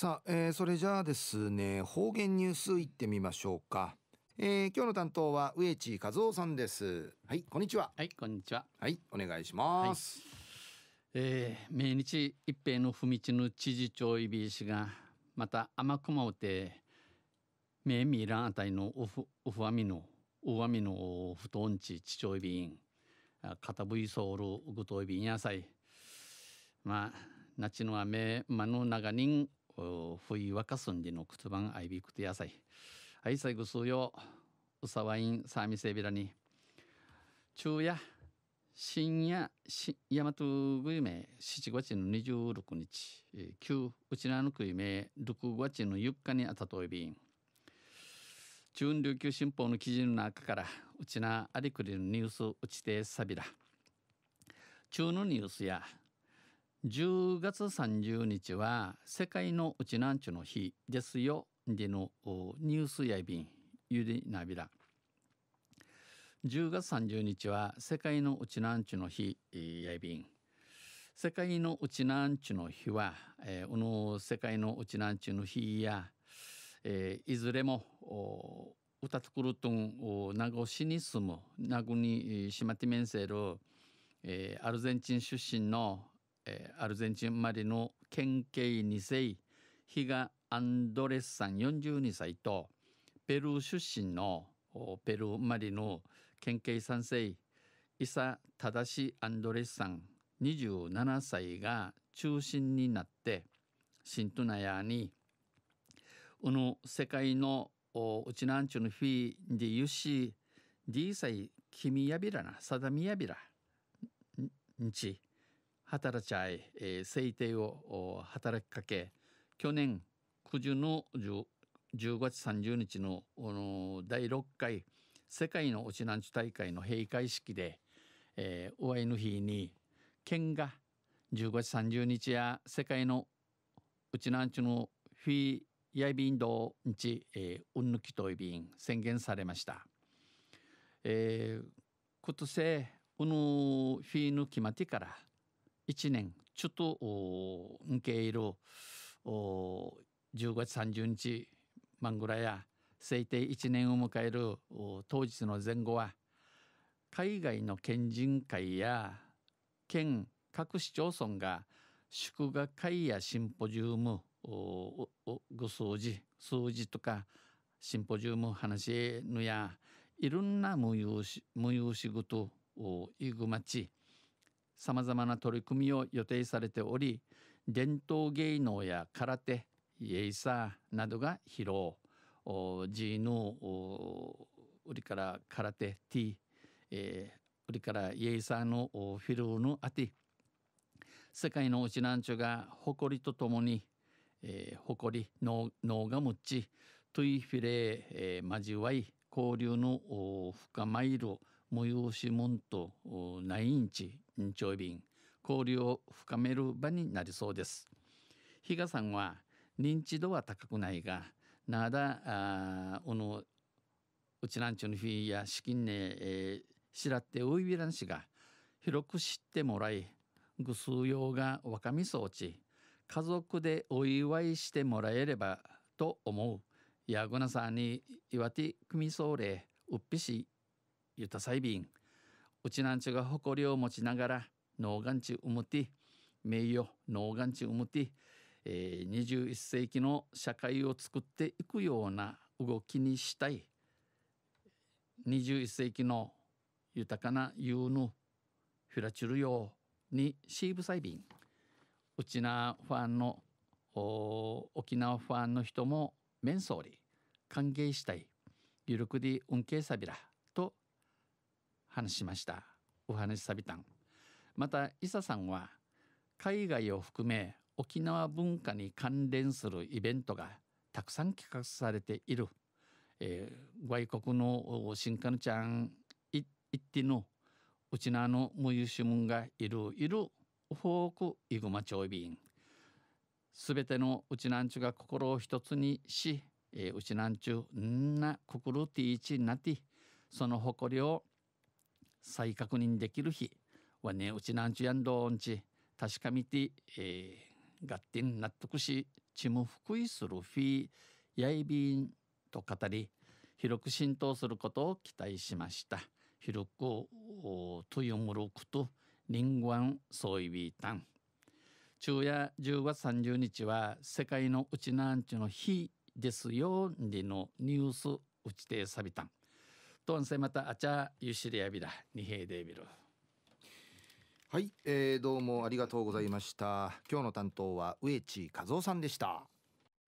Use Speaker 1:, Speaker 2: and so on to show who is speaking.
Speaker 1: さあ、えー、それじゃあですね方言ニュースいってみましょうか、えー、今日の担当は上地和夫さんですはいこんにちははいこんにちははいお願いします、はい、えー、命日一平の文ちぬ知事長いびしがまた天熊をて名未らあたりのおふおふあみのおわみのお布団地地長いびんたぶいソウルぐといびんやさいまあなちの雨まの長ん。ふいわかすんでのくつばんあいびくてやさいはい最後すようさわいんさみせびらに昼夜深夜し大和ぐいめ7月の26日旧うちなのくいめ6月の4日にあたといびん中琉球新報の記事の中からうちなありくりのニュースうちてさびら中のニュースや10月30日は世界のうちなんちゅの日ですよでのニュースやいびんゆでなびら10月30日は世界のうちなんちゅの日やいびん世界のうちなんちゅの日は、えー、の世界のうちなんちゅの日や、えー、いずれもおうたつくるとん名護市に住む名護に島手面せる、えー、アルゼンチン出身のえー、アルゼンチンマリの県警二世ヒガ・アンドレスさん42歳とペルー出身のペルーマリの県警三世イサ・タダシ・アンドレスさん27歳が中心になってシントナヤにうぬ世界のおうちなんちゅうのフィーディユシディーサイ君やびらなさだみやびらんち働ちゃい、えー、制定を働きかけ去年九十の10 10月30日のの第6回世界のオちなんち大会の閉会式で、えー、お会いの日に県が10月30日や世界のうちなんちのフィーヤイビンドンチ、えー、うんぬきといびん宣言されました。えー、今年うぬフィーヌキマティから1年ちょっと受け入る10月30日マングラや制定1年を迎える当日の前後は海外の県人会や県各市町村が祝賀会やシンポジウムご数字数字とかシンポジウム話ぬやいろんな無用し無用仕事をいぐまちさまざまな取り組みを予定されており伝統芸能や空手イエイサーなどが披露ジーヌウリから空手ティー、えー、からイエイサーのフィルヌアティ世界のうちなんちゅが誇りとともに、えー、誇り脳がむっちトゥイフィレ、えー、交わい交流の深まいる催し門と9インチ長瓶交流を深める場になりそうです比嘉さんは認知度は高くないがなだあおのうちなんちゅうのフィーや資金ね、えー、しらっておいびらんしが広く知ってもらいぐすうようがわかみそうち家族でお祝いしてもらえればと思うやぐなさんにいわてくみそうれうっぴしゆたさいびんうちなんちが誇りを持ちながら農眼地うむて名誉農眼地うむて、えー、21世紀の社会を作っていくような動きにしたい21世紀の豊かなユーヌフラチュルヨーにシーブサイビンうちなファンの沖縄ファンの人もメンソーリ歓迎したいゆるくで運慶サビラ。話しましたお話しサビタンまた伊佐さんは海外を含め沖縄文化に関連するイベントがたくさん企画されている、えー、外国の新幹ちゃん一手のうちなの無優秀門がいるいるフォークイグマ町備員すべてのうちなんちゅが心を一つにし、えー、うちなんちゅんな心ティーチなってその誇りを再確認できる日はねうちなんちゅやんどんち確かみて、えー、合点納得しちむ福井するフィやいびんと語り広く浸透することを期待しました広くとよむろくと人間そういびたん昼夜10月30日は世界のうちなんちゅの日ですよでのニュースうちてさびたんとんせまたあちゃゆしりやびらにへいでびるはい、えー、どうもありがとうございました今日の担当は植地和夫さんでした